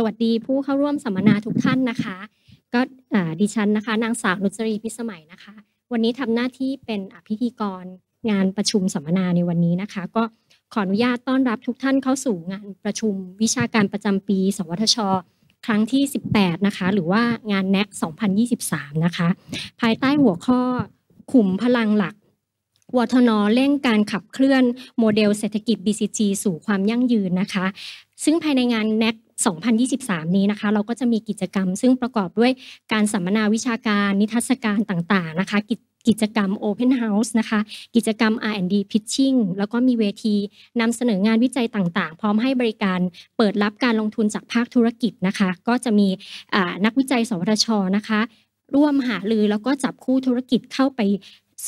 สวัสดีผู้เข้าร่วมสัมมนาทุกท่านนะคะ ก็ดิฉันนะคะนางสาวนุชรีพิสมัยนะคะ วันนี้ทำหน้าที่เป็นพิธีกรงานประชุมสัมมนาในวันนี้นะคะ ก็ขออนุญาตต้อนรับทุกท่านเข้าสู่งานประชุมวิชาการประจำปีสวทช ครั้งที่ 18นะคะหรือว่างานแน็ก2023นะคะภายใต้หัวข้อขุมพลังหลักวัฒนอเร่งการขับเคลื่อนโมเดลเศรษฐกิจ BCG สู่ความยั่งยืนนะคะ ซึ่งภายในงาน n ็ c 2023 นี้นะคะเราก็จะมีกิจกรรม ซึ่งประกอบด้วยการสัมมนาวิชาการนิทรรศการต่างๆนะคะ กิจกิจกรรม Open House นะคะกิจกรรม R&D Pitching แล้วก็มีเวทีนำเสนองานวิจัยต่างๆ พร้อมให้บริการเปิดรับการลงทุนจากภาคธุรกิจนะคะ ก็จะมีนักวิจัยสวทชนะคะ ร่วมหาลือ แล้วก็จับคู่ธุรกิจเข้าไป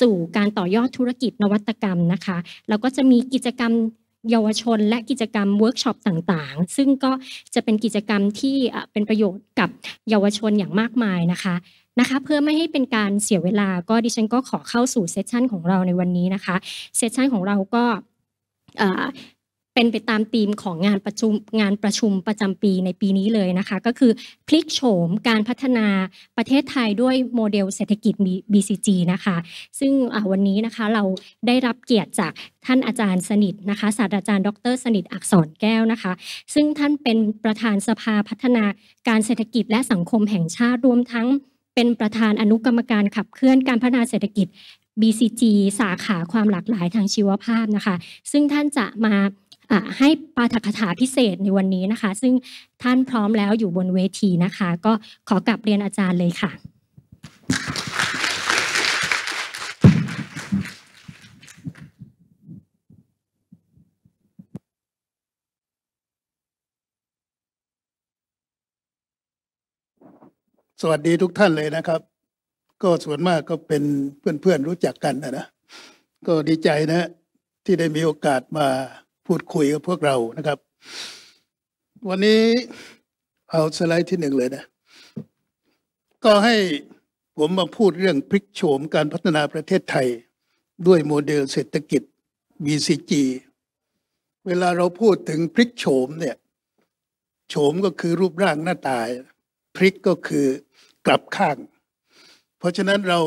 สู่การต่อยอดธุรกิจนวัตกรรมนะคะแล้วก็จะมีกิจกรรมเยาวชนและกิจกรรมเวิร์กช็อปต่างๆ ซึ่งก็จะเป็นกิจกรรมที่เป็นประโยชน์กับเยาวชนอย่างมากมายนะคะนะคะ เพื่อไม่ให้เป็นการเสียเวลาก็ดิฉันก็ขอเข้าสู่เซสชันของเราในวันนี้นะคะเซสชันของเราก็เป็นไปตามธีมของงานประชุมงานประชุมประจำปีในปีนี้เลยนะคะ ก็คือพลิกโฉมการพัฒนาประเทศไทยด้วยโมเดลเศรษฐกิจ BCG นะคะ ซึ่งวันนี้นะคะเราได้รับเกียรติจากท่านอาจารย์สนิทนะคะศาสตราจารย์ดรสนิทอักษรแก้วนะคะ ซึ่งท่านเป็นประธานสภาพัฒนาการเศรษฐกิจและสังคมแห่งชาติ รวมทั้งเป็นประธานอนุกรรมการขับเคลื่อนการพัฒนาเศรษฐกิจ BCG สาขาความหลากหลายทางชีวภาพนะคะ ซึ่งท่านจะมาให้ปาฐกถาพิเศษในวันนี้นะคะ ซึ่งท่านพร้อมแล้วอยู่บนเวทีนะคะ ก็ขอกลับเรียนอาจารย์เลยค่ะ สวัสดีทุกท่านเลยนะครับ ก็ส่วนมากก็เป็นเพื่อนๆรู้จักกันนะนะก็ดีใจนะที่ได้มีโอกาสมาพูดคุยกับพวกเรานะครับ วันนี้เอาสไลด์ที่หนึ่งเลยนะ ก็ให้ผมมาพูดเรื่องพลิกโฉมการพัฒนาประเทศไทย ด้วยโมเดลเศรษฐกิจ BCG เวลาเราพูดถึงพลิกโฉมเนี่ยโฉมก็คือรูปร่างหน้าตาพลิกก็คือกลับข้าง เพราะฉะนั้นเรา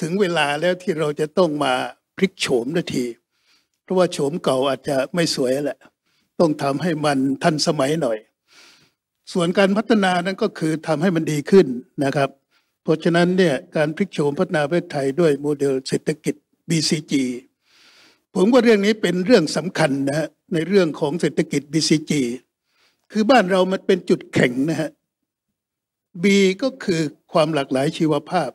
ถึงเวลาแล้วที่เราจะต้องมาพลิกโฉมนาทีเพราะว่าโฉมเก่าอาจจะไม่สวยแหละ ต้องทำให้มันทันสมัยหน่อย ส่วนการพัฒนานั้นก็คือทำให้มันดีขึ้นนะครับ เพราะฉะนั้นเนี่ยการพลิกโฉมพัฒนาประเทศไทยด้วยโมเดลเศรษฐกิจ BCG ผมว่าเรื่องนี้เป็นเรื่องสำคัญนะฮะในเรื่องของเศรษฐกิจ BCG คือบ้านเรามันเป็นจุดแข็งนะฮะ B ก็คือความหลากหลายชีวภาพ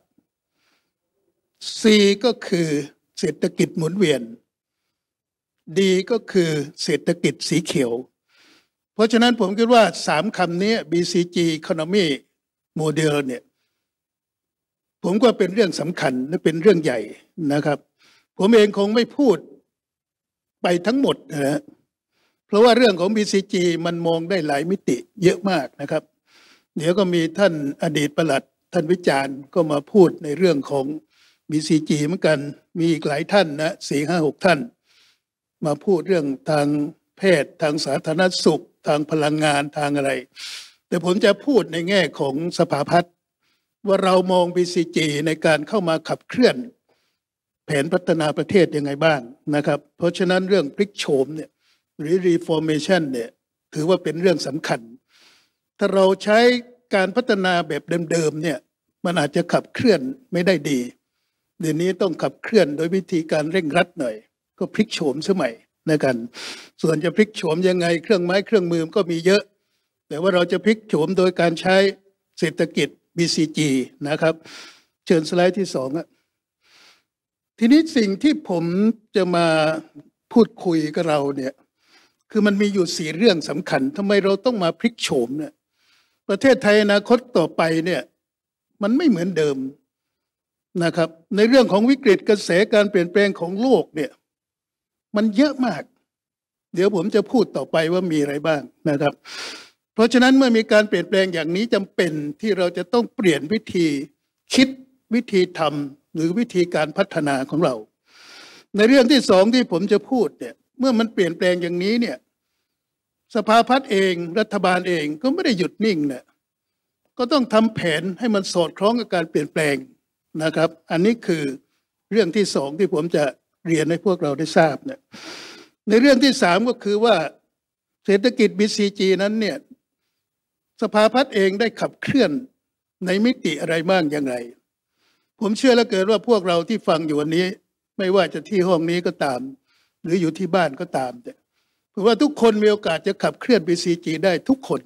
C ก็คือเศรษฐกิจหมุนเวียนดีก็คือเศรษฐกิจสีเขียว เพราะฉะนั้นผมคิดว่าสามคำนี้ BCG Economy Model เนี่ย ผมว่าเป็นเรื่องสำคัญและเป็นเรื่องใหญ่นะครับ ผมเองคงไม่พูดไปทั้งหมดนะเพราะว่าเรื่องของ BCG มันมองได้หลายมิติเยอะมากนะครับ เดี๋ยวก็มีท่านอดีตประหลัดท่านวิจารณ์ก็มาพูดในเรื่องของ BCG เหมือนกัน มีอีกหลายท่านนะสี่ห้าหกท่านมาพูดเรื่องทางแพทย์ทางสาธารณสุข ทางพลังงานทางอะไร แต่ผมจะพูดในแง่ของสภาพัฒน์ว่าเรามอง BCG ในการเข้ามาขับเคลื่อน แผนพัฒนาประเทศยังไงบ้างนะครับเพราะฉะนั้นเรื่องพลิกโฉมเนี่ยหรือ reformation เนี่ยถือว่าเป็นเรื่องสำคัญ ถ้าเราใช้การพัฒนาแบบเดิมๆเนี่ยมันอาจจะขับเคลื่อนไม่ได้ดีเดี๋ยวนี้ต้องขับเคลื่อนโดยวิธีการเร่งรัดหน่อยก็พลิกโฉมสมัยนะกัน ส่วนจะพลิกโฉมยังไง เครื่องไม้เครื่องมือก็มีเยอะ แต่ว่าเราจะพลิกโฉมโดยการใช้เศรษฐกิจ BCG นะครับ เชิญสไลด์ที่สองทีนี้สิ่งที่ผมจะมาพูดคุยกับเราเนี่ยคือมันมีอยู่สี่เรื่องสำคัญทำไมเราต้องมาพลิกโฉมเนี่ยประเทศไทยอนาคตต่อไปเนี่ยมันไม่เหมือนเดิมนะครับ ในเรื่องของวิกฤตกระแสการเปลี่ยนแปลงของโลกเนี่ยมันเยอะมาก เดี๋ยวผมจะพูดต่อไปว่ามีอะไรบ้างนะครับ เพราะฉะนั้นเมื่อมีการเปลี่ยนแปลงอย่างนี้จำเป็นที่เราจะต้องเปลี่ยนวิธีคิดวิธีทำหรือวิธีการพัฒนาของเรา ในเรื่องที่สองที่ผมจะพูดเนี่ยเมื่อมันเปลี่ยนแปลงอย่างนี้เนี่ยสภาพัฒน์เองรัฐบาลเองก็ไม่ได้หยุดนิ่งเนี่ยก็ต้องทำแผนให้มันสอดคล้องกับการเปลี่ยนแปลงนะครับ อันนี้คือเรื่องที่สองที่ผมจะเรียนให้พวกเราได้ทราบเนี่ย ในเรื่องที่สามก็คือว่าเศรษฐกิจ BCG นั้นเนี่ยสภาพัฒน์เองได้ขับเคลื่อนในมิติอะไรบ้างยังไง ผมเชื่อแล้วเกิดว่าพวกเราที่ฟังอยู่วันนี้ ไม่ว่าจะที่ห้องนี้ก็ตาม หรืออยู่ที่บ้านก็ตามเนี่ยผมว่าทุกคนมีโอกาสจะขับเคลื่อน BCG ได้ทุกคน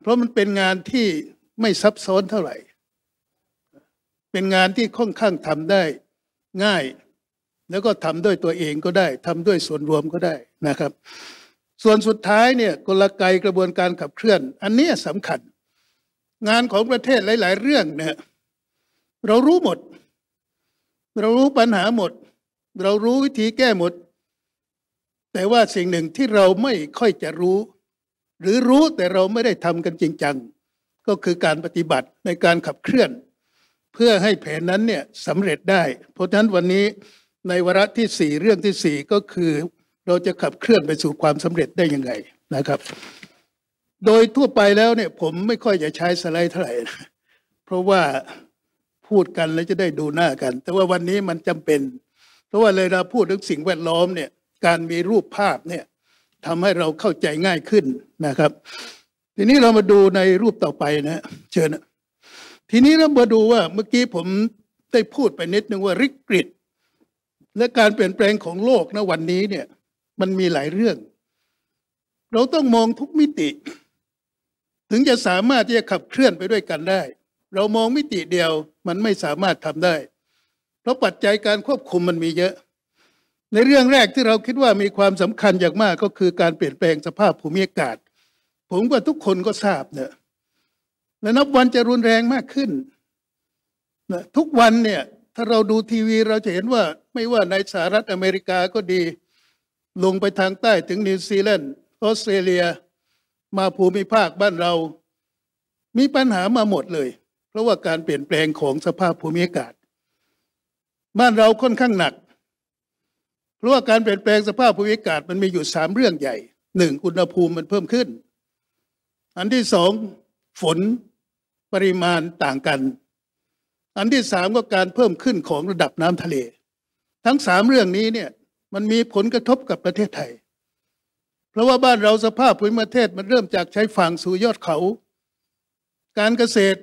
เพราะมันเป็นงานที่ไม่ซับซ้อนเท่าไหร่ เป็นงานที่ค่อนข้างทำได้ง่ายแล้วก็ทำด้วยตัวเองก็ได้ ทำด้วยส่วนรวมก็ได้นะครับ ส่วนสุดท้ายเนี่ยกลไกกระบวนการขับเคลื่อน อันนี้สำคัญ งานของประเทศหลายๆเรื่องเนี่ยเรารู้หมด เรารู้ปัญหาหมด เรารู้วิธีแก้หมด แต่ว่าสิ่งหนึ่งที่เราไม่ค่อยจะรู้ หรือรู้แต่เราไม่ได้ทำกันจริงจังก็คือการปฏิบัติในการขับเคลื่อน เพื่อให้แผนนั้นเนี่ยสำเร็จได้ เพราะฉะนั้นวันนี้ในวาระที่ 4 เรื่องที่4 ก็คือเราจะขับเคลื่อนไปสู่ความสำเร็จได้ยังไงนะครับ โดยทั่วไปแล้วเนี่ยผมไม่ค่อยจะใช้สไลด์เท่าไหร่เพราะว่าพูดกันแล้วจะได้ดูหน้ากัน แต่ว่าวันนี้มันจำเป็น เพราะว่าเวลาพูดถึงสิ่งแวดล้อมเนี่ยการมีรูปภาพเนี่ยทำให้เราเข้าใจง่ายขึ้นนะครับ ทีนี้เรามาดูในรูปต่อไปนะเชิญทีนี้เรามาดูว่าเมื่อกี้ผมได้พูดไปนิดนึงว่าริกฤตและการเปลี่ยนแปลงของโลกณวันนี้เนี่ย มันมีหลายเรื่อง เราต้องมองทุกมิติ ถึงจะสามารถที่จะขับเคลื่อนไปด้วยกันได้ เรามองมิติเดียวมันไม่สามารถทำได้ เพราะปัจจัยการควบคุมมันมีเยอะ ในเรื่องแรกที่เราคิดว่ามีความสำคัญอย่างมากก็คือการเปลี่ยนแปลงสภาพภูมิอากาศ ผมว่าทุกคนก็ทราบเนี่ยและนับวันจะรุนแรงมากขึ้นนะทุกวันเนี่ยถ้าเราดูทีวีเราจะเห็นว่าไม่ว่าในสหรัฐอเมริกาก็ดีลงไปทางใต้ถึงนิวซีแลนด์ออสเตรเลีย มาภูมิภาคบ้านเรามีปัญหามาหมดเลย เพราะว่าการเปลี่ยนแปลงของสภาพภูมิอากาศ บ้านเราค่อนข้างหนัก เพราะว่าการเปลี่ยนแปลงสภาพภูมิอากาศมันมีอยู่สามเรื่องใหญ่หนึ่งอุณหภูมิมันเพิ่มขึ้น อันที่สองฝนปริมาณต่างกันอันที่สามก็การเพิ่มขึ้นของระดับน้ำทะเล ทั้งสามเรื่องนี้เนี่ยมันมีผลกระทบกับประเทศไทย เพราะว่าบ้านเราสภาพภูมิประเทศมันเริ่มจากใช้ฝั่งสู่ยอดเขา การเกษตร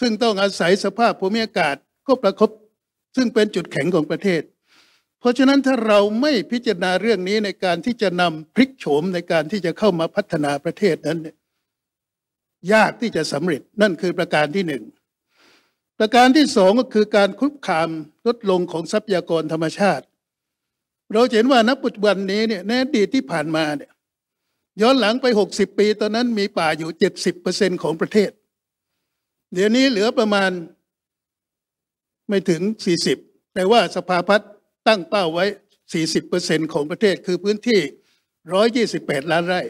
ซึ่งต้องอาศัยสภาพภูมิอากาศก็ประคบ ซึ่งเป็นจุดแข็งของประเทศ เพราะฉะนั้นถ้าเราไม่พิจารณาเรื่องนี้ในการที่จะนำพลิกโฉมในการที่จะเข้ามาพัฒนาประเทศนั้นยากที่จะสำเร็จนั่นคือประการที่หนึ่งประการที่สองก็คือการคุกคามลดลงของทรัพยากรธรรมชาติ เราเห็นว่าบปัจจุบันนี้เนี่ยในอดีตที่ผ่านมาเนี่ยย้อนหลังไป 60 ปีตอนนั้นมีป่าอยู่ 70%ของประเทศ เดี๋ยวนี้เหลือประมาณไม่ถึง 40 แต่ว่าสภาพัฒน์ตั้งเป้าไว้ 40%ของประเทศคือพื้นที่ 128 ล้านไร่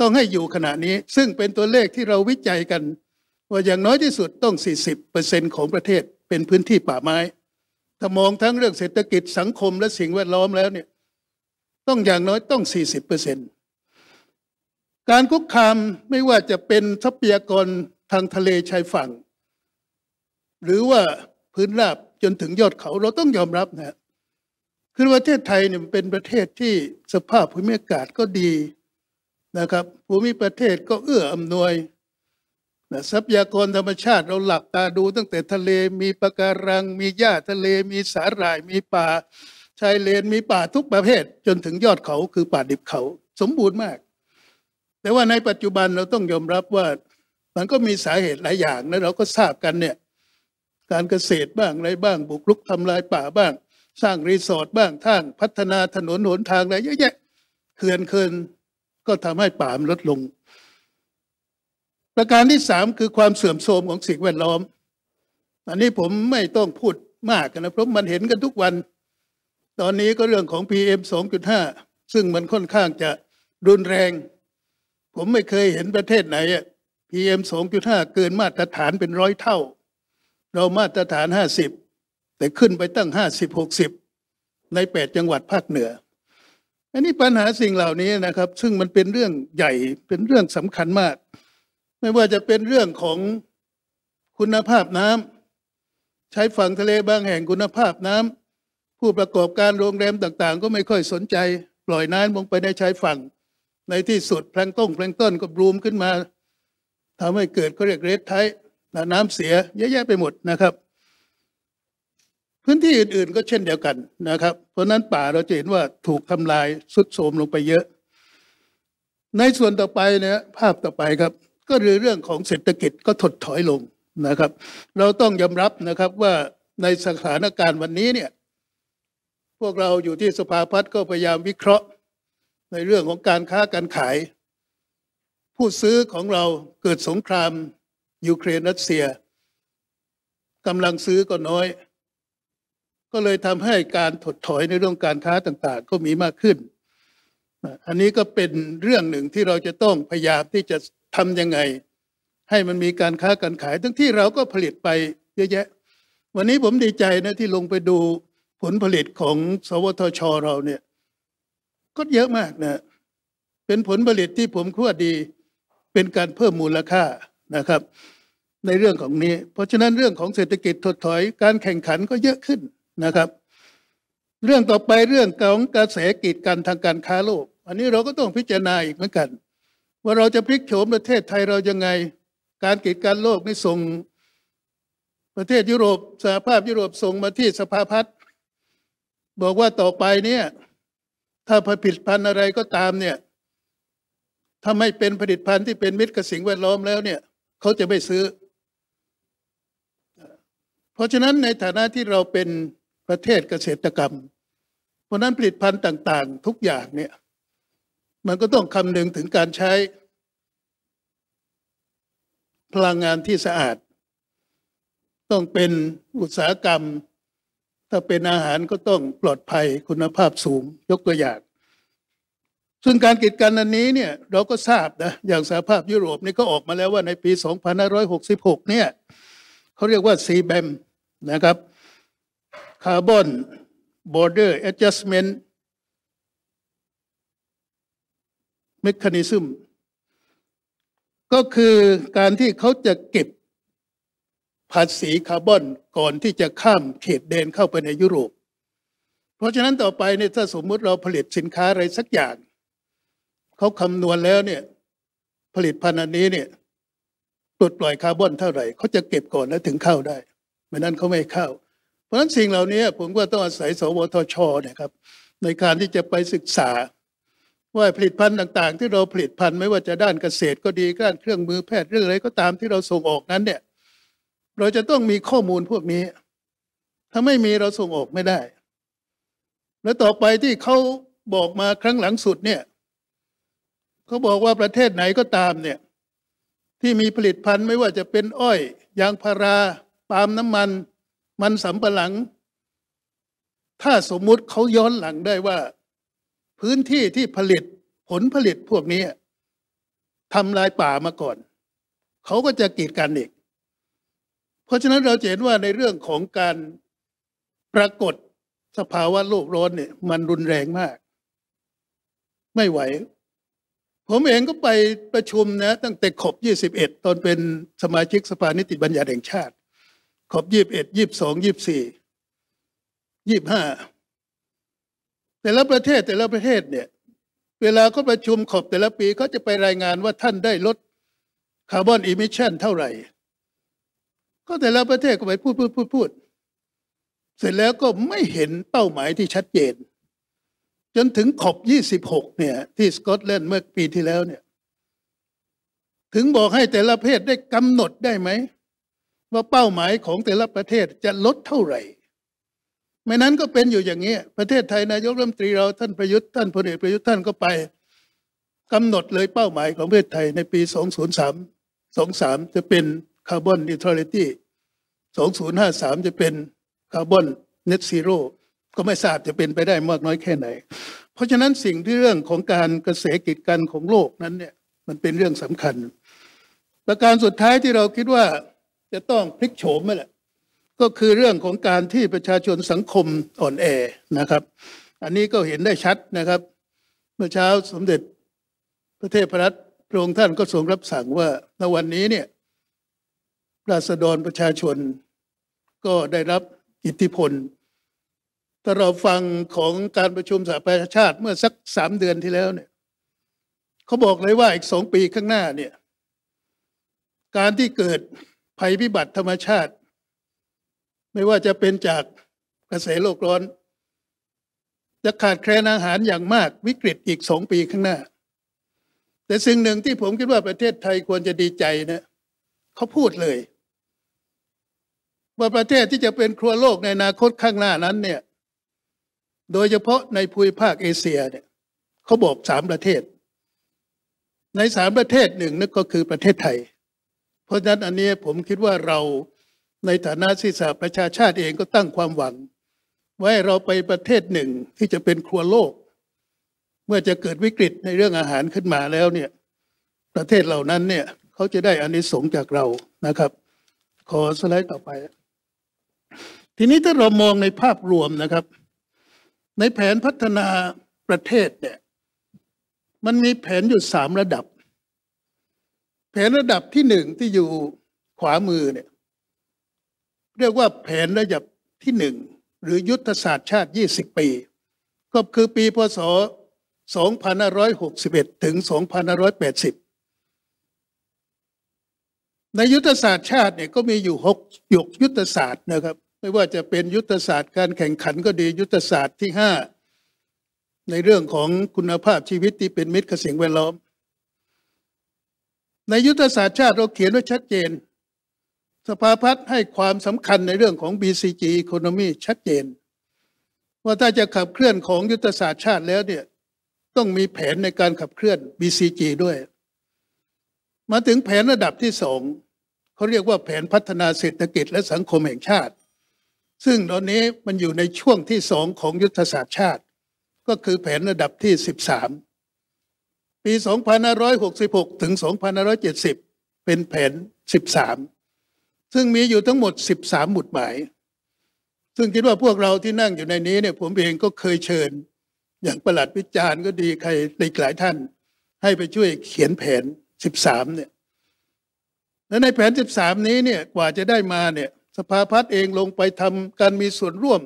ต้องให้อยู่ขณะนี้ซึ่งเป็นตัวเลขที่เราวิจัยกันว่าอย่างน้อยที่สุดต้อง 40%ของประเทศเป็นพื้นที่ป่าไม้ ถ้ามองทั้งเรื่องเศรษฐกิจสังคมและสิ่งแวดล้อมแล้วเนี่ย ต้องอย่างน้อยต้อง 40%การคุกคามไม่ว่าจะเป็นทรัพยากรทางทะเลชายฝั่ง หรือว่าพื้นราบจนถึงยอดเขาเราต้องยอมรับนะ คือประเทศไทยเนี่ยเป็นประเทศที่สภาพภูมิอากาศก็ดีนะครับ ภูมิประเทศก็เอื้ออำนวยนะทรัพยากรธรรมชาติเราหลับตาดูตั้งแต่ทะเลมีปะการัง มีหญ้าทะเลมีสาหร่ายมีป่าชายเลนมีป่าทุกประเภท จนถึงยอดเขาคือป่าดิบเขา สมบูรณ์มาก แต่ว่าในปัจจุบันเราต้องยอมรับว่า มันก็มีสาเหตุหลายอย่างนะเราก็ทราบกันเนี่ย การเกษตรบ้างอะไรบ้างบุกรุกทำลายป่าบ้าง สร้างรีสอร์ทบ้างทางพัฒนาถนนหนทางอะไรเยอะแยะเขื่อนเคินก็ทำให้ป่ามันลดลงประการที่สามคือความเสื่อมโทรมของสิ่งแวดล้อม อันนี้ผมไม่ต้องพูดมากนะเพราะมันเห็นกันทุกวัน ตอนนี้ก็เรื่องของ PM 2.5 ซึ่งมันค่อนข้างจะรุนแรง ผมไม่เคยเห็นประเทศไหน PM 2.5 เกินมาตรฐานเป็นร้อยเท่า เรามาตรฐาน 50 แต่ขึ้นไปตั้ง 50-60 ในแปดจังหวัดภาคเหนือ อันนี้ปัญหาสิ่งเหล่านี้นะครับ ซึ่งมันเป็นเรื่องใหญ่เป็นเรื่องสำคัญมากไม่ว่าจะเป็นเรื่องของคุณภาพน้ำใช้ฝั่งทะเลบางแห่งคุณภาพน้ำผู้ประกอบการโรงแรมต่างๆ ก็ไม่ค่อยสนใจ ปล่อยน้ำลงไปในชายฝั่งในที่สุดแพลงต้งแพลงต้นก็บูมขึ้นมาทำให้เกิดเขาเรียกเรดไทน้ำเสียเยอะแยะไปหมดนะครับ พื้นที่อื่นๆก็เช่นเดียวกันนะครับ เพราะนั้นป่าเราจะเห็นว่าถูกทำลายสุดโทมลงไปเยอะ ในส่วนต่อไปเนี่ยภาพต่อไปครับก็เรื่องของเศรษฐกิจก็ถดถอยลงนะครับ เราต้องยอมรับนะครับว่าในสถานการณ์วันนี้เนี่ยพวกเราอยู่ที่สภาพัฒน์ก็พยายามวิเคราะห์ ในเรื่องของการค้าการขาย ผู้ซื้อของเราเกิดสงคราม ยูเครนรัสเซียกำลังซื้อก็น้อย ก็เลยทำให้การถดถอยในเรื่องการค้าต่างๆ ก็มีมากขึ้นอันนี้ก็เป็นเรื่องหนึ่งที่เราจะต้องพยายามที่จะทํำยังไงให้มันมีการค้าการขาย ทั้งที่เราก็ผลิตไป เยอะแยะ วันนี้ผมดีใจนะที่ลงไปดูผลผลิตของ สวทชเราเนี่ย ก็เยอะมากนะ เป็นผลผลิตที่ผมคิดว่าดี เป็นการเพิ่มมูลค่านะครับ ในเรื่องของนี้ เพราะฉะนั้นเรื่องของเศรษฐกิจถดถอย การแข่งขันก็เยอะขึ้นนะครับ เรื่องต่อไปเรื่องของกระแสกิจการทางการค้าโลก อันนี้เราก็ต้องพิจารณาอีกเหมือนกันว่าเราจะพลิกโฉมประเทศไทยเรายังไง การกีดการโลกนี่ส่งประเทศยุโรปสหภาพยุโรปส่งมาที่สภาพัฒน์บอกว่าต่อไปเนี่ยถ้าผลิตภัณฑ์อะไรก็ตามเนี่ยถ้าไม่เป็นผลิตภัณฑ์ที่เป็นมิตรกับสิ่งแวดล้อมแล้วเนี่ยเขาจะไม่ซื้อ เพราะฉะนั้นในฐานะที่เราเป็นประเทศเกษตรกรรม เพราะนั้นผลิตภัณฑ์ต่าง ๆ ทุกอย่างเนี่ยมันก็ต้องคำนึงถึงการใช้ พลังงานที่สะอาด ต้องเป็นอุตสาหกรรม ถ้าเป็นอาหารก็ต้องปลอดภัยคุณภาพสูงยกตัวอย่างซึ่งการกีดกันอันนี้เนี่ย เราก็ทราบนะอย่างสหภาพยุโรปนี่ก็ออกมาแล้วว่าในปี 2566 เนี่ยเขาเรียกว่าซีแบมนะครับ Carbon Border Adjustment เมคานซึมก็คือการที่เขาจะเก็บภาษีคาร์บอนก่อนที่จะข้ามเขตแดนเข้าไปในยุโรป เพราะฉะนั้นต่อไปเนี่ยถ้าสมมุติเราผลิตสินค้าอะไรสักอย่าง เขาคำนวณแล้วเนี่ย ผลิตภัณฑ์นนี้เนี่ยปลดปล่อยคาร์บอนเท่าไหร่เขาจะเก็บก่อนแล้วถึงเข้าได้เมื่นั้นเขาไม่เข้า เพราะฉะนั้นสิ่งเหล่านี้ผมว่าต้องอาศัย สวทชนะครับในการที่จะไปศึกษาว่าผลิตภัณฑ์ต่างๆ ที่เราผลิตภัณฑ์ไม่ว่าจะด้านเกษตรก็ดีด้านเครื่องมือแพทย์เรื่องอะไรก็ตามที่เราส่งออกนั้นเนี่ย เราจะต้องมีข้อมูลพวกนี้ ถ้าไม่มีเราส่งออกไม่ได้ และต่อไปที่เขาบอกมาครั้งหลังสุดเนี่ยเขาบอกว่าประเทศไหนก็ตามเนี่ย ที่มีผลิตภัณฑ์ไม่ว่าจะเป็นอ้อย ยางพาราปาล์มน้ำมัน มันสำปะหลัง ถ้าสมมุติเขาย้อนหลังได้ว่าพื้นที่ที่ผลิตผลผลิตพวกนี้ทำลายป่ามาก่อน เขาก็จะกีดกันอีก เพราะฉะนั้นเราเห็นว่าในเรื่องของการปรากฏสภาวะโลกร้อนเนี่ยมันรุนแรงมาก ไม่ไหว ผมเองก็ไปประชุมนะตั้งแต่ขบยี่สิบเอ็ดตอนเป็นสมาชิกสภานิติบัญญัติแห่งชาติ ขบยี่บเอ็ดยี่บสองยี่บสี่ยี่บห้าแต่ละประเทศแต่ละประเทศเนี่ยเวลาก็ประชุมขอบแต่ละปีก็จะไปรายงานว่าท่านได้ลดคาร์บอนอิมิชชันเท่าไหร่ ก็แต่ละประเทศก็ไปพูดพูดพูดพูด เสร็จแล้วก็ไม่เห็นเป้าหมายที่ชัดเจน จนถึงขอบ26เนี่ย ที่สกอตแลนด์เมื่อปีที่แล้วเนี่ย ถึงบอกให้แต่ละประเทศได้กำหนดได้ไหมว่าเป้าหมายของแต่ละประเทศจะลดเท่าไหร่ไม่นั้นก็เป็นอยู่อย่างนี้ ประเทศไทยนายกรัฐมนตรีเราท่านประยุทธ์ท่านพลเอกประยุทธ์ท่านก็ไปกำหนดเลยเป้าหมายของประเทศไทยในปี 2003 23 จะเป็นคาร์บอนนิวทรัลิตี้ 2053 จะเป็นคาร์บอนเน็ตซีโร่ก็ไม่ทราบจะเป็นไปได้มากน้อยแค่ไหน เพราะฉะนั้นสิ่งที่เรื่องของการเกษตรกิจการของโลกนั้นเนี่ยมันเป็นเรื่องสำคัญประการสุดท้ายที่เราคิดว่าจะต้องพลิกโฉมนั่นแหละก็คือเรื่องของการที่ประชาชนสังคมอ่อนแอนะครับอันนี้ก็เห็นได้ชัดนะครับ เมื่อเช้าสมเด็จพระเทพรัตน์พระองค์ท่านก็ทรงรับสั่งว่าในวันนี้เนี่ยราษฎรประชาชนก็ได้รับอิทธิพลถ้าเราฟังของการประชุมสหประชาชาติเมื่อสักสามเดือนที่แล้วเนี่ยเขาบอกเลยว่าอีกสองปีข้างหน้าเนี่ยการที่เกิดภัยพิบัติธรรมชาติไม่ว่าจะเป็นจากกระแสโลกร้อน จะขาดแคลนอาหารอย่างมากวิกฤตอีกสองปีข้างหน้า แต่สิ่งหนึ่งที่ผมคิดว่าประเทศไทยควรจะดีใจนะเขาพูดเลย ว่าประเทศที่จะเป็นครัวโลกในอนาคตข้างหน้านั้นเนี่ย โดยเฉพาะในภูมิภาคเอเชียเนี่ยเขาบอกสามประเทศ ในสามประเทศหนึ่งนั่นก็คือประเทศไทย เพราะฉะนั้นอันนี้ผมคิดว่าเราในฐานะที่สหประชาชาติเองก็ตั้งความหวัง ไว้เราไปประเทศหนึ่งที่จะเป็นครัวโลก เมื่อจะเกิดวิกฤตในเรื่องอาหารขึ้นมาแล้วเนี่ยประเทศเหล่านั้นเนี่ยเขาจะได้อานิสงส์จากเรานะครับ ขอสไลด์ต่อไป ทีนี้ถ้าเรามองในภาพรวมนะครับ ในแผนพัฒนาประเทศเนี่ยมันมีแผนอยู่สามระดับ แผนระดับที่หนึ่งที่อยู่ขวามือเนี่ยเรียกว่าแผนระยับที่หนึ่งหรือยุทธศาสตร์ชาติ 20 ปี ก็คือปี พศ2561 ถึง2580 ในยุทธศาสตร์ชาติเนี่ย ก็มีอยู่6ยกยุทธศาสตร์นะครับ ไม่ว่าจะเป็นยุทธศาสตร์การแข่งขันก็ดียุทธศาสตร์ที่ 5 ในเรื่องของคุณภาพชีวิตที่เป็นมิตรกับสิ่งแวดล้อม ในยุทธศาสตร์ชาติเราเขียนไว้ชัดเจนสภาพัฒน์ให้ความสำคัญในเรื่องของ BCG Economy ชัดเจน ว่าถ้าจะขับเคลื่อนของยุทธศาสตร์ชาติแล้วเนี่ย ต้องมีแผนในการขับเคลื่อน BCG ด้วย มาถึงแผนระดับที่สองเขาเรียกว่าแผนพัฒนาเศรษฐกิจและสังคมแห่งชาติ ซึ่งตอนนี้มันอยู่ในช่วงที่สองของยุทธศาสตร์ชาติ ก็คือแผนระดับที่ 13 ปี 2566ถึง2570 เป็นแผน 13ซึ่งมีอยู่ทั้งหมด 13 หมุดหมาย ซึ่งคิดว่าพวกเราที่นั่งอยู่ในนี้เนี่ย ผมเองก็เคยเชิญอย่างประหลัดวิจารณ์ก็ดีใครในหลายท่าน ให้ไปช่วยเขียนแผน 13 เนี่ย และในแผน 13 นี้เนี่ย กว่าจะได้มาเนี่ย สภาพัฒน์เองลงไปทำการมีส่วนร่วม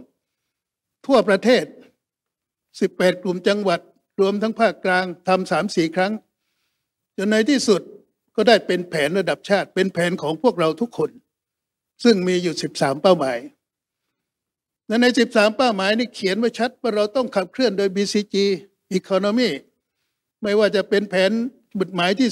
ทั่วประเทศ 18 กลุ่มจังหวัด รวมทั้งภาคกลางทำสามสี่ครั้ง จนในที่สุดก็ได้เป็นแผนระดับชาติเป็นแผนของพวกเราทุกคนซึ่งมีอยู่ 13 เป้าหมาย และใน 13 เป้าหมายนี่เขียนไว้ชัดว่าเราต้องขับเคลื่อนโดย BCG Economy ไม่ว่าจะเป็นแผนหมุดหมายที่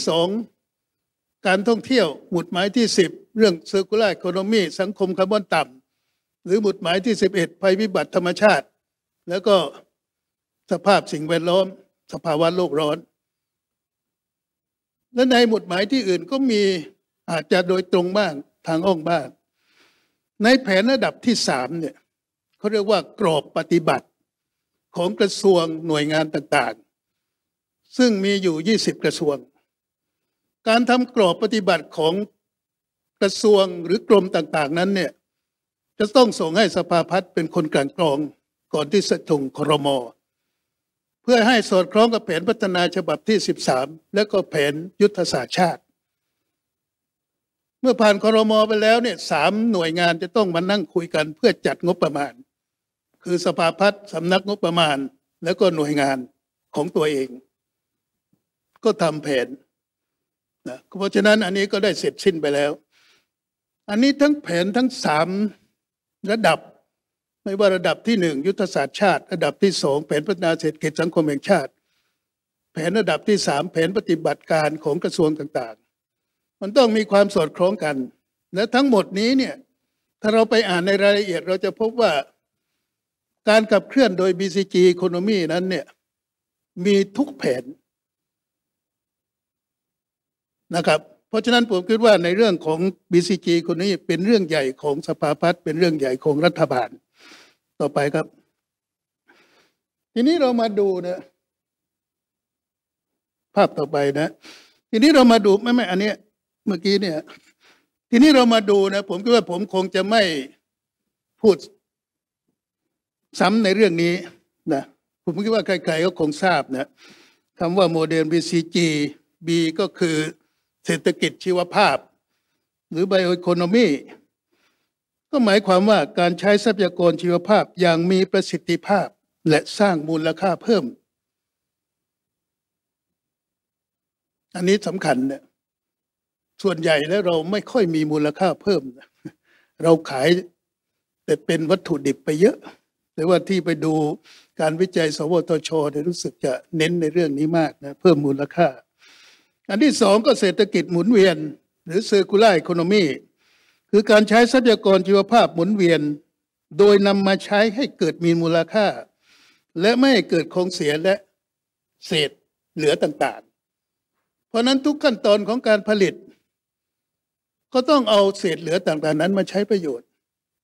2 การท่องเที่ยวหมุดหมายที่ 10 เรื่อง Circular Economy สังคมคาร์บอนต่ำหรือหมุดหมายที่ 11 ภัยพิบัติธรรมชาติ แล้วก็สภาพสิ่งแวดล้อม สภาวะโลกร้อน และในหมุดหมายที่อื่นก็มีอาจจะโดยตรงบ้างทางอ้อมบ้างในแผนระดับที่สามเนี่ยเขาเรียกว่ากรอบปฏิบัติของกระทรวงหน่วยงานต่างๆ ซึ่งมีอยู่ 20 กระทรวง การทำกรอบปฏิบัติของกระทรวงหรือกรมต่างๆนั้นเนี่ยจะต้องส่งให้สภาพัฒน์เป็นคนกลางกรองก่อนที่จะถงครม เพื่อให้สอดคล้องกับแผนพัฒนาฉบับที่ 13 และก็แผนยุทธศาสตร์ชาติมื่อผ่านคอรมอไปแล้วเนี่ยสามหน่วยงานจะต้องมานั่งคุยกันเพื่อจัดงบประมาณ คือสภาพัฒน์สำนักงบประมาณ แล้วก็หน่วยงานของตัวเอง ก็ทำแผนนะเพราะฉะนั้นอันนี้ก็ได้เสร็จสิ้นไปแล้ว อันนี้ทั้งแผนทั้งสามระดับไม่ว่าระดับที่หนึ่งยุทธศาสตร์ชาติระดับที่สองแผนพัฒนาเศรษฐกิจสังคมแห่งชาติ แผนระดับที่สามแผนปฏิบัติการของกระทรวงต่างมันต้องมีความสอดคล้องกัน และทั้งหมดนี้เนี่ย ถ้าเราไปอ่านในรายละเอียด เราจะพบว่าการกับเคลื่อนโดย BCG Economy นั้นเนี่ย มีทุกแผนนะครับ เพราะฉะนั้นผมคิดว่าในเรื่องของ BCG คนนี้เป็นเรื่องใหญ่ของสภาพัฒน์เป็นเรื่องใหญ่ของรัฐบาล ต่อไปครับ ทีนี้เรามาดูนะ ภาพต่อไปนะ ทีนี้เรามาดู ไม่ไม่อันเนี้ยเมื่อกี้เนี่ย ทีนี้เรามาดูนะ ผมคิดว่าผมคงจะไม่พูดซ้ำในเรื่องนี้นะ ผมคิดว่าใครๆ ก็คงทราบนะคำว่าโมเดล BCG B ก็คือเศรษฐกิจชีวภาพ หรือ Bioeconomy ก็หมายความว่าการใช้ทรัพยากรชีวภาพอย่างมีประสิทธิภาพและสร้างมูลค่าเพิ่ม อันนี้สำคัญเนี่ยส่วนใหญ่แล้วเราไม่ค่อยมีมูลค่าเพิ่ม เราขายแต่เป็นวัตถุดิบไปเยอะ แต่ว่าที่ไปดูการวิจัย สวทชเนี่ยรู้สึกจะเน้นในเรื่องนี้มากนะเพิ่มมูลค่า อันที่สองก็เศรษฐกิจหมุนเวียน หรือ circular economy คือการใช้ทรัพยากรชีวภาพหมุนเวียน โดยนำมาใช้ให้เกิดมีมูลค่า และไม่เกิดคงเสียและเศษเหลือต่าง ๆ เพราะนั้นทุกขั้นตอนของการผลิตก็ต้องเอาเศษเหลือต่างๆ นั้นมาใช้ประโยชน์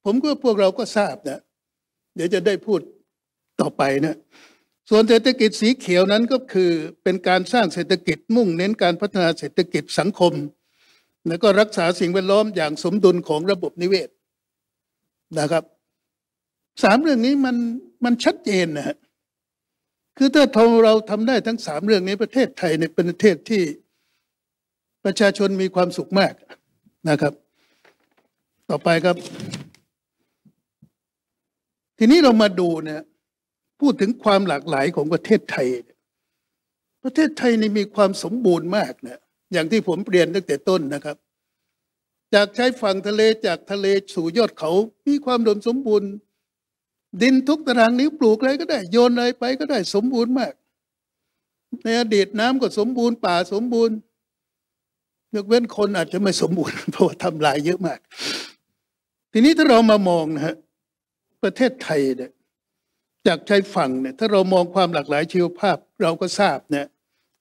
ผมก็พวกเราก็ทราบนะ เดี๋ยวจะได้พูดต่อไปนะ ส่วนเศรษฐกิจสีเขียวนั้นก็คือเป็นการสร้างเศรษฐกิจมุ่งเน้นการพัฒนาเศรษฐกิจสังคม และก็รักษาสิ่งแวดล้อมอย่างสมดุลของระบบนิเวศนะครับ สามเรื่องนี้มันมันชัดเจนนะคือถ้าเราทำได้ทั้งสามเรื่องนี้ประเทศไทยในประเทศที่ประชาชนมีความสุขมากนะครับต่อไปครับ ทีนี้เรามาดูเนี่ยพูดถึงความหลากหลายของประเทศไทย ประเทศไทยนี่มีความสมบูรณ์มากนะอย่างที่ผมเรียนตั้งแต่ต้นนะครับ จากใช้ฝั่งทะเลจากทะเลสู่ยอดเขา มีความดมสมบูรณ์ ดินทุกตารางนิ้วปลูกอะไรก็ได้โยนอะไรไปก็ได้สมบูรณ์มาก ในอดีตน้ำก็สมบูรณ์ป่าสมบูรณ์ยกเว้นคนอาจจะไม่สมบูรณ์เพราะทำลายเยอะมาก ทีนี้ถ้าเรามามองนะฮะประเทศไทยเนี่ยจากชายฝั่งเนี่ยถ้าเรามองความหลากหลายชีวภาพเราก็ทราบเนี่ย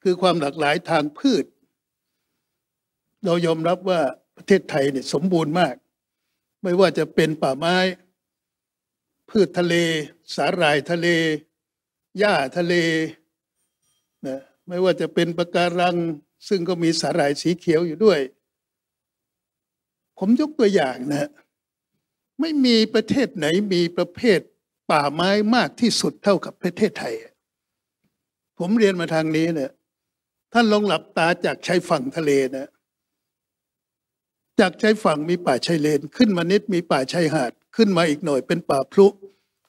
คือความหลากหลายทางพืช เรายอมรับว่าประเทศไทยเนี่ยสมบูรณ์มาก ไม่ว่าจะเป็นป่าไม้ พืชทะเล สาหร่ายทะเลหญ้าทะเลนะไม่ว่าจะเป็นปะการังซึ่งก็มีสาหร่ายสีเขียวอยู่ด้วย ผมยกตัวอย่างนะ ไม่มีประเทศไหนมีประเภทป่าไม้มากที่สุดเท่ากับประเทศไทย ผมเรียนมาทางนี้เนะี่ยท่านลองหลับตาจาก ชายฝั่งทะเลนะ จากชายฝั่งมีป่าชายเลน ขึ้นมานิดมีป่าชายหาดขึ้นมาอีกหน่อยเป็นป่าพลุ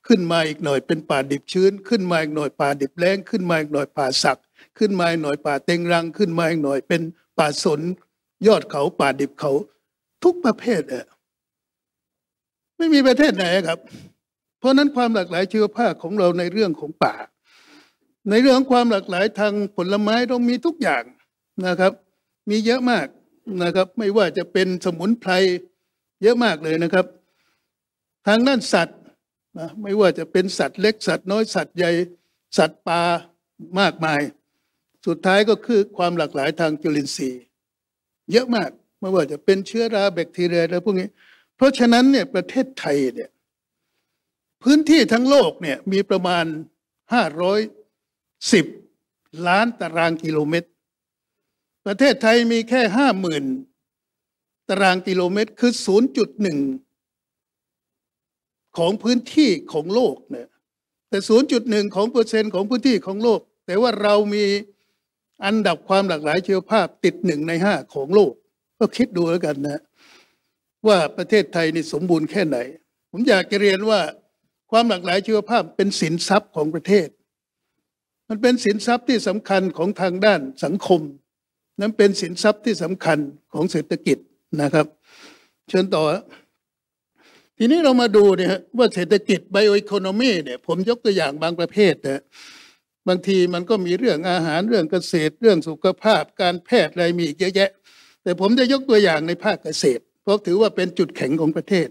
ขึ้นมาอีกหน่อยเป็นป่าดิบชื้นขึ้นมาอีกหน่อยป่าดิบแล้งขึ้นมาอีกหน่อยป่าสักขึ้นมาหน่อย ป่าเต็งรัง ขึ้นมาหน่อยเป็นป่าสน ยอดเขาป่าดิบเขาทุกประเภทเอะไม่มีประเทศไหนครับ เพราะนั้นความหลากหลายชีวภาพของเราในเรื่องของป่า ในเรื่องของความหลากหลายทางผลไม้เรามีทุกอย่างนะครับ มีเยอะมากนะครับไม่ว่าจะเป็นสมุนไพรเยอะมากเลยนะครับ ทางด้านสัตว์นะไม่ว่าจะเป็นสัตว์เล็กสัตว์น้อยสัตว์ใหญ่สัตว์ป่ามากมายสุดท้ายก็คือความหลากหลายทางจุลินทรีย์ เยอะมากไม่ว่าจะเป็นเชื้อราแบคทีเรียอะไรพวกนี้เพราะฉะนั้นเนี่ยประเทศไทยเนี่ยพื้นที่ทั้งโลกเนี่ยมีประมาณ510 ล้านตารางกิโลเมตร ประเทศไทยมีแค่ 50,000ตารางกิโลเมตรคือ 0.1 ของพื้นที่ของโลกเนี่ยแต่ 0.1ของเปอร์เซ็นต์ของพื้นที่ของโลก แต่ว่าเรามีอันดับความหลากหลายเชื้อภาพติดหนึ่งในห้าของโลกก็คิดดูแล้วกันนะว่าประเทศไทยนี่สมบูรณ์แค่ไหน ผมอยากจะเรียนว่า ความหลากหลายเชื้อภาพเป็นสินทรัพย์ของประเทศ มันเป็นสินทรัพย์ที่สำคัญของทางด้านสังคม นั้นเป็นสินทรัพย์ที่สำคัญของเศรษฐกิจนะครับเชิญต่อทีนี้เรามาดูเนี่ยว่าเศรษฐกิจไบโออีโคโนมีเนี่ยผมยกตัวอย่างบางประเภทนะบางทีมันก็มีเรื่องอาหารเรื่องเกษตรเรื่องสุขภาพการแพทย์อะไรมีอีกเยอะแยะ แต่ผมจะยกตัวอย่างในภาคเกษตรเพราะถือว่าเป็นจุดแข็งของประเทศ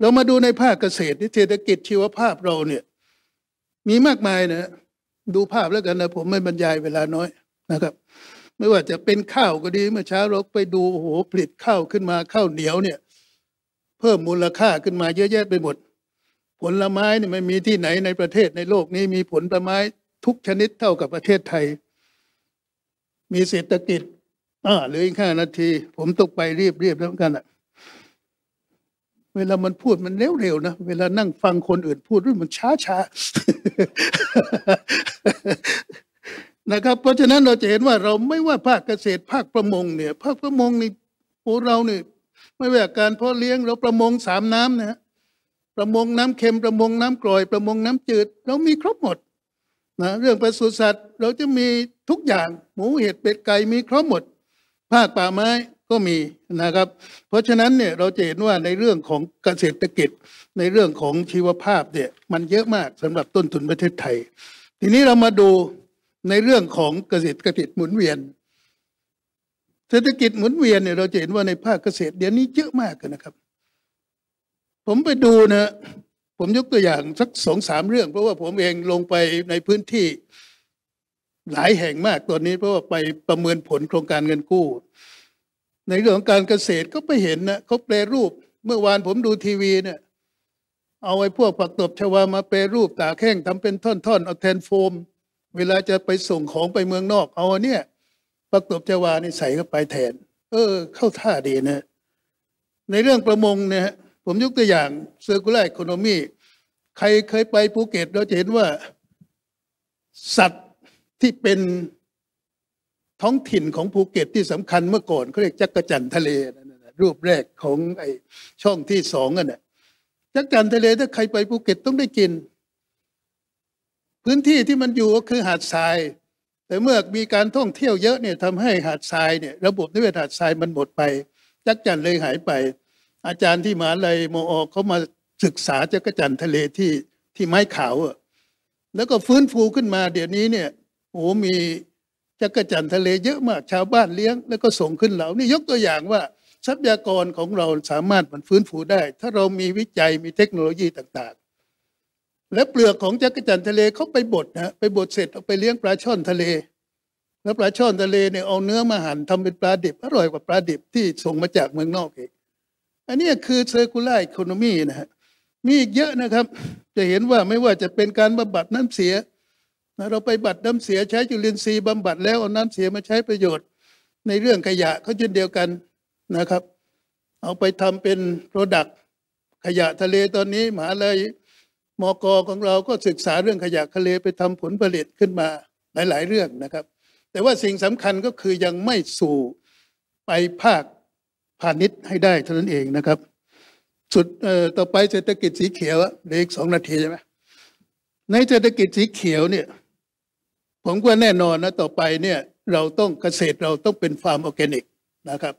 เรามาดูในภาคเกษตรที่เศรษฐกิจชีวภาพเราเนี่ย มีมากมายนะดูภาพแล้วกันนะผมไม่บรรยายเวลาน้อยนะครับ ไม่ว่าจะเป็นข้าวก็ดีเมื่อเช้าเราไปดูโอ้โหผลิตข้าวขึ้นมาข้าวเหนียวเนี่ย เพิ่มมูลค่าขึ้นมาเยอะแยะไปหมดผลไม้เนี่ยไม่มีที่ไหนในประเทศในโลกนี้มีผลไม้ทุกชนิดเท่ากับประเทศไทย มีเศรษฐกิจ อ่าหรืออีกห้านาที ผมตกไปรีบรีบแล้วกันอะเวลามันพูดมันเร็วๆนะเวลานั่งฟังคนอื่นพูด มันช้าช้านะครับ เพราะฉะนั้นเราจะเห็นว่าเราไม่ว่าภาคเกษตร ภาคประมงเนี่ยภาคประมง นี่พวกเราเนี่ยไม่ว่าการเพาะเลี้ยงเราประมงสามน้ำนะฮะประมงน้ำเค็ม ประมงน้ำกร่อย ประมงน้ำจืด เรามีครบหมดนะเรื่องปศุสัตว์เราจะมีทุกอย่างหมูเห็ดเป็ดไก่มีครบหมด ภาคป่าไม้ก็มีนะครับ เพราะฉะนั้นเนี่ยเราจะเห็นว่าในเรื่องของเกษตรกิจในเรื่องของชีวภาพเนี่ยมันเยอะมากสำหรับต้นทุนประเทศไทย ทีนี้เรามาดูในเรื่องของเกษตรกิจหมุนเวียน เศรษฐกิจหมุนเวียนเนี่ยเราจะเห็นว่าในภาคเกษตรเดี๋ยวนี้เยอะมากนะครับ ผมไปดูนะผมยกตัวอย่างสักสองสามเรื่องเพราะว่าผมเองลงไปในพื้นที่ หลายแห่งมากตอนนี้เพราะว่าไปประเมินผลโครงการเงินกู้ในเรื่องของการเกษตรก็ไปเห็นนะเขาแปรรูป เมื่อวาน ผมดูทีวีเนี่ย เอาไอ้พวกผักตบชวามาแปรรูปตาแข้งทำเป็นท่อนๆเอาแทนโฟม เวลาจะไปส่งของไปเมืองนอก เอาเนี่ยผักตบชวานี่ใส่เข้าไปแทน เออ เข้าท่าดีนะในเรื่องประมงเนี่ยผมยกตัวอย่างเซอร์คูลาร์โคโนมีใครเคยไปภูเก็ตเราจะเห็นว่าสัตว์ที่เป็นท้องถิ่นของภูเก็ตที่สำคัญเมื่อก่อนเขาเรียกจักรจันทะเล รูปแรกของไอ้ช่องที่สองนั่นแหละจักรจันทะเลถ้าใครไปภูเก็ตต้องได้กิน พื้นที่ที่มันอยู่ก็คือหาดทราย แต่เมื่อมีการท่องเที่ยวเยอะเนี่ยทำให้หาดทรายเนี่ยระบบนิเวศหาดทรายมันหมดไป จักรจันเลยหายไปอาจารย์ที่มหาลัยโมอเขามาศึกษาจักรจันทะเลที่ที่ไม้ขาวอะแล้วก็ฟื้นฟูขึ้นมา เดี๋ยวนี้เนี่ยโอ้มีจักรจันทะเลเยอะมากชาวบ้านเลี้ยงแล้วก็ส่งขึ้นเหล่านี่ยกตัวอย่างว่าทรัพยากรของเราสามารถมันฟื้นฟูได้ ถ้าเรามีวิจัยมีเทคโนโลยีต่างๆ และเปลือกของจักรจันทะเลเขาไปบดนะไปบดเสร็จเอาไปเลี้ยงปลาช่อนทะเล แล้วปลาช่อนทะเลเนี่ยเอาเนื้อมาหั่นทำเป็นปลาดิบอร่อยกว่าปลาดิบที่ส่งมาจากเมืองนอกเองอันนี้คือเซอร์คูลาร์อีโคโนมีนะฮะมีอีกเยอะนะครับจะเห็นว่าไม่ว่าจะเป็นการบำบัดน้ำเสีย เราไปบัดน้ำเสียใช้จุลินทรีย์บำบัดแล้วเอาน้ำเสียมาใช้ประโยชน์ ในเรื่องขยะก็เช่นเดียวกันนะครับ เอาไปทำเป็นโปรดักขยะทะเลตอนนี้มหาลัยมกของเราก็ศึกษาเรื่องขยะทะเลไปทำผลผลิตขึ้นมาหลายๆ เรื่องนะครับ แต่ว่าสิ่งสำคัญก็คือยังไม่สู่ไปภาคพาณิชย์ให้ได้เท่านั้นเองนะครับ สุดต่อไปเศรษฐกิจสีเขียวเหลืออีกสองนาทีใช่ไหมในเศรษฐกิจสีเขียวเนี่ยผมว่าแน่นอนนะต่อไปเนี่ยเราต้องเกษตรเราต้องเป็นฟาร์มออร์แกนิกนะครับ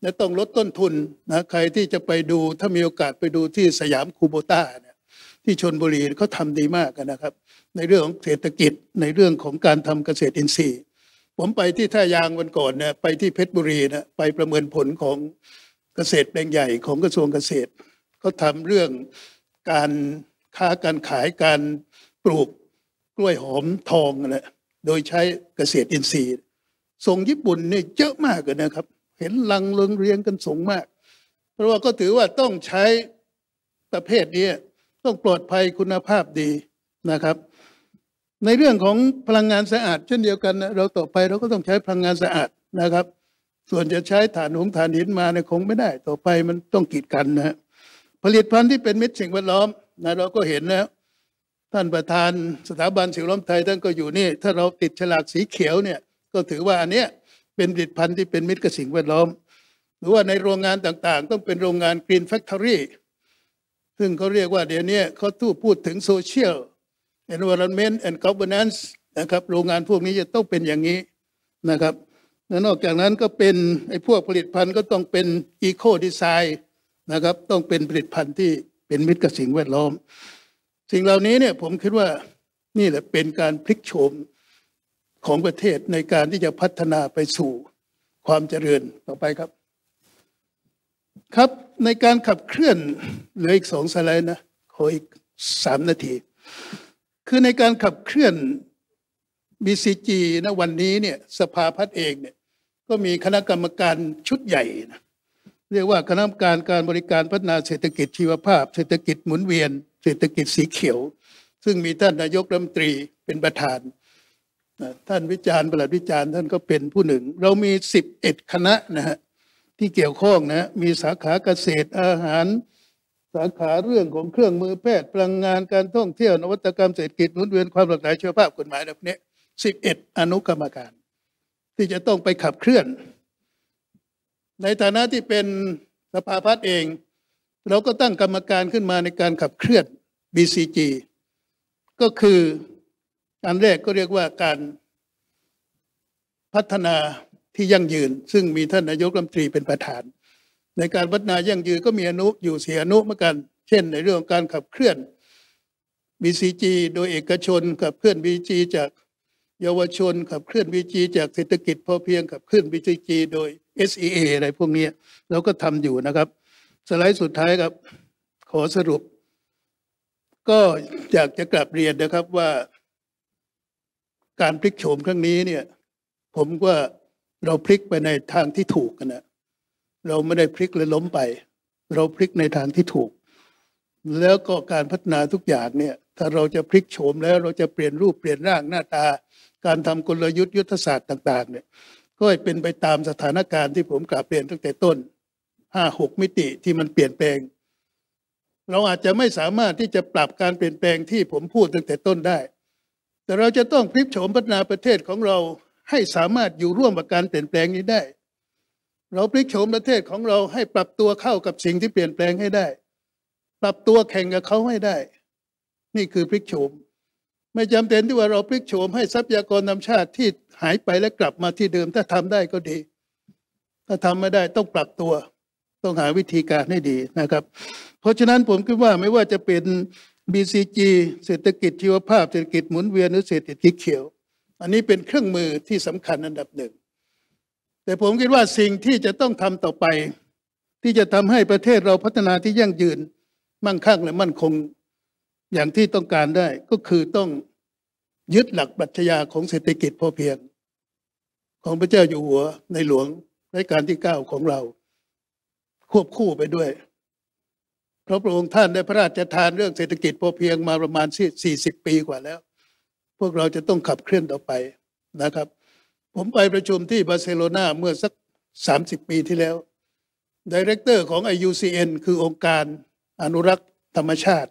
และต้องลดต้นทุนนะใครที่จะไปดูถ้ามีโอกาสไปดูที่สยามคูโบต้าเนี่ยที่ชนบุรีเขาทำดีมากนะครับ ในเรื่องของเศรษฐกิจในเรื่องของการทำเกษตรอินทรีย์ผมไปที่ท่ายางวันก่อนเนี่ยไปที่เพชรบุรีนะไปประเมินผลของเกษตรแปลงใหญ่ของกระทรวงเกษตรเขาทำเรื่องการ ค้าการขายการปลูกกล้วยหอมทองนะโดยใช้เกษตรอินทรีย์ส่งญี่ปุ่นเนี่ยเยอะมากเลยนะครับ เห็นลังเลงเรียงกันส่งมาก เพราะว่าก็ถือว่าต้องใช้ประเภทนี้ ต้องปลอดภัยคุณภาพดีนะครับในเรื่องของพลังงานสะอาดเช่นเดียวกันนะเราต่อไปเราก็ต้องใช้พลังงานสะอาดนะครับ ส่วนจะใช้ฐานหงฐานหินมาเนี่ยคงไม่ได้ ต่อไปมันต้องกีดกันนะผลิตภัณฑ์ที่เป็นมิตรสิ่งแวดล้อมนะเราก็เห็นแล้ว ท่านประธานสถาบันสิ่งแวดล้อมไทยท่านก็อยู่นี่ถ้าเราติดฉลากสีเขียวเนี่ยก็ถือว่าอันเนี้ยเป็นผลิตภัณฑ์ที่เป็นมิตรกับสิ่งแวดล้อม หรือว่าในโรงงานต่างๆ ต้องเป็นโรงงานกรีนแฟคทอรี่ซึ่งเขาเรียกว่าเดี๋ยวนี้เขาทู่พูดถึงโซเชียล Environment and Governance นะครับโรงงานพวกนี้จะต้องเป็นอย่างนี้นะครับและนอกจากนั้นก็เป็นไอ้พวกผลิตภัณฑ์ก็ต้องเป็นอีโคดีไซน์นะครับต้องเป็นผลิตภัณฑ์ที่เป็นมิตรกับสิ่งแวดล้อม สิ่งเหล่านี้เนี่ยผมคิดว่านี่แหละเป็นการพลิกโฉมของประเทศในการที่จะพัฒนาไปสู่ความเจริญต่อไปครับ ครับในการขับเคลื่อนเหลืออีกสองสไลด์นะขออีกสามนาทีคือในการขับเคลื่อน BCG นะวันนี้เนี่ยสภาพัฒน์เองเนี่ยก็มีคณะกรรมการชุดใหญ่นะเรียกว่าคณะกรรมการการบริการพัฒนาเศรษฐกิจชีวภาพเศรษฐกิจหมุนเวียน เศรษฐกิจสีเขียว ซึ่งมีท่านนายกรัฐมนตรีเป็นประธานท่านวิจารณ์ประหลัดวิจารณ์ท่านก็เป็นผู้หนึ่ง เรามี 11 คณะนะฮะที่เกี่ยวข้องนะมีสาขาเกษตรอาหารสาขาเรื่องของเครื่องมือแพทย์พลังงานการท่องเที่ยวนวัตกรรมเศรษฐกิจหมุนเวียนความหลากหลายเชื้อภาพกฎหมายแบบนี้สิบเอ็ดอนุกรรมการ ที่จะต้องไปขับเคลื่อน ในฐานะที่เป็นสภาพัฒน์เอง เราก็ตั้งกรรมการขึ้นมาในการขับเคลื่อน BCG ก็คืออันแรกก็เรียกว่าการพัฒนาที่ยั่งยืน ซึ่งมีท่านนายกรัฐมนตรีเป็นประธานในการพัฒนายั่งยืนก็มีอนุอยู่เสียอนุเหมือนกัน เช่น ในเรื่องการขับเคลื่อน BCG โดยเอกชนขับเคลื่อน BCG จากเยาวชนขับเคลื่อน BCG จากเศรษฐกิจพอเพียงขับเคลื่อน BCG โดย SEA อะไรพวกนี้เราก็ทำอยู่นะครับ สไลด์สุดท้ายครับขอสรุป ก็อยากจะกลับเรียนนะครับว่า การพลิกโฉมครั้งนี้เนี่ยผมว่าเราพลิกไปในทางที่ถูกกันนะเราไม่ได้พลิกและล้มไป เราพลิกในทางที่ถูก แล้วก็การพัฒนาทุกอย่างเนี่ยถ้าเราจะพลิกโฉมแล้วเราจะเปลี่ยนรูปเปลี่ยนร่างหน้าตา การทำกลยุทธ์ ยุทธศาสตร์ต่างๆเนี่ยก็เป็นไปตามสถานการณ์ที่ผมกล่าวเปลี่ยนตั้งแต่ต้นห้าหกมิติที่มันเปลี่ยนแปลง เราอาจจะไม่สามารถที่จะปรับการเปลี่ยนแปลงที่ผมพูดตั้งแต่ต้นได้ แต่เราจะต้องพลิกโฉมพัฒนาประเทศของเราให้สามารถอยู่ร่วมกับการเปลี่ยนแปลงนี้ได้เราพลิกโฉมประเทศของเราให้ปรับตัวเข้ากับสิ่งที่เปลี่ยนแปลงให้ได้ ปรับตัวแข่งกับเขาให้ได้ นี่คือพลิกโฉม ไม่จำเป็นที่ว่าเราพลิกโฉมให้ทรัพยากรธรรมชาติที่หายไปและกลับมาที่เดิมถ้าทำได้ก็ดี ถ้าทำไม่ได้ต้องปรับตัว ต้องหาวิธีการให้ดีนะครับ เพราะฉะนั้นผมคิดว่าไม่ว่าจะเป็น BCG เศรษฐกิจชีวภาพเศรษฐกิจหมุนเวียนหรือเศรษฐกิจเขียว อันนี้เป็นเครื่องมือที่สำคัญอันดับหนึ่งแต่ผมคิดว่าสิ่งที่จะต้องทำต่อไป ที่จะทำให้ประเทศเราพัฒนาที่ยั่งยืนมั่งคั่งและมั่นคงอย่างที่ต้องการได้ ก็คือต้องยึดหลักปรัชญาของเศรษฐกิจพอเพียง ของพระเจ้าอยู่หัวในหลวงรัชกาลที่เก้าของเรา ควบคู่ไปด้วยเพราะพระองค์ท่านได้พระราชทานเรื่องเศรษฐกิจพอเพียงมาประมาณสสี่ิบปีกว่าแล้วพวกเราจะต้องขับเคลื่อนต่อไปนะครับผมไปประชุมที่บาร์เซโลนาเมื่อสัก 30 ปีที่แล้วดีเรคเตอร์ของ IUCN คือองค์การอนุรักษ์ ธรรมชาติ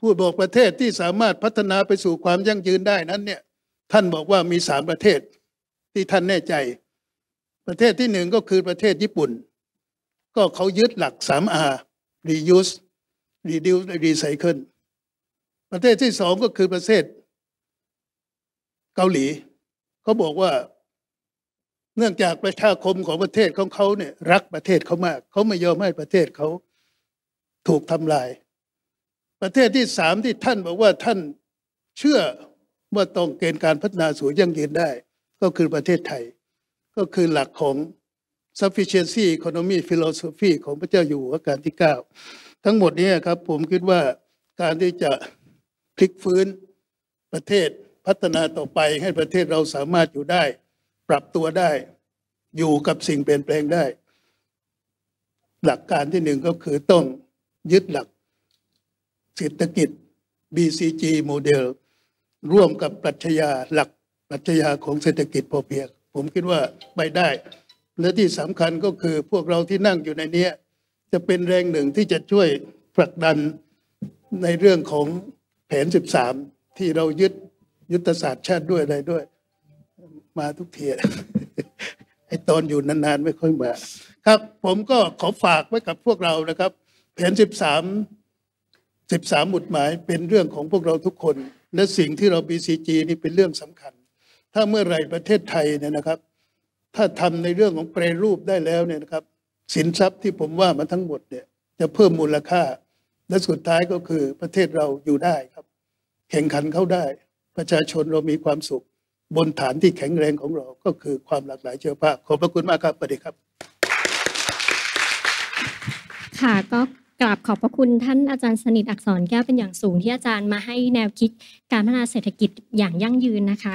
พูดบอกประเทศที่สามารถพัฒนาไปสู่ความยั่งยืนได้นั้นเนี่ย ท่านบอกว่ามีสามประเทศที่ท่านแน่ใจ ประเทศที่หนึ่งก็คือประเทศญี่ปุ่น ก็เขายึดหลัก 3R reuse reduce recycle ประเทศที่สองก็คือประเทศเกาหลีเขาบอกว่าเนื่องจากประชาคมของประเทศของเขาเนี่ยรักประเทศเขามาก เขาไม่ยอมให้ประเทศเขาถูกทำลาย ประเทศที่สามที่ท่านบอกว่าท่านเชื่อว่าต้องเกณฑ์การพัฒนาสู่ยั่งยืนได้ ก็คือประเทศไทย ก็คือหลักของ sufficiency economy philosophy ของพระเจ้าอยู่หัวการที่ 9 ทั้งหมดนี้ครับ ผมคิดว่าการที่จะพลิกฟื้นประเทศพัฒนาต่อไปให้ประเทศเราสามารถอยู่ได้ปรับตัวได้อยู่กับสิ่งเปลี่ยนแปลงได้ หลักการที่หนึ่งก็คือต้องยึดหลักเศรษฐกิจ BCG โมเดลร่วมกับปรัชญาหลักปรัชญาของเศรษฐกิจพอเพียงผมคิดว่าไปได้ และที่สำคัญก็คือพวกเราที่นั่งอยู่ในนี้จะเป็นแรงหนึ่งที่จะช่วยผลักดันในเรื่องของแผน 13 ที่เรายึดยุทธศาสตร์ชาติด้วยอะไรด้วยมาทุกทีไอตอนอยู่นาน ๆ ไม่ค่อยมา ครับ ผมก็ขอฝากไว้กับพวกเรานะครับแผน13 13หมุดหมายเป็นเรื่องของพวกเราทุกคน และสิ่งที่เรา BCG นี่เป็นเรื่องสำคัญ ถ้าเมื่อไรประเทศไทยเนี่ยนะครับ ถ้าทำในเรื่องของแปรรูปได้แล้วเนี่ยนะครับ สินทรัพย์ที่ผมว่ามาทั้งหมดเนี่ยจะเพิ่มมูลค่า และสุดท้ายก็คือประเทศเราอยู่ได้ครับ แข่งขันเข้าได้ ประชาชนเรามีความสุขบนฐานที่แข็งแรงของเราก็คือความหลากหลายเชื้อภาคขอบพระคุณมากครับ ประเดีครับ ค่ะก็กราบขอบพระคุณท่านอาจารย์สนิทอักษรแก้วเป็นอย่างสูงที่อาจารย์มาให้แนวคิดการพัฒนาเศรษฐกิจอย่างยั่งยืนนะคะ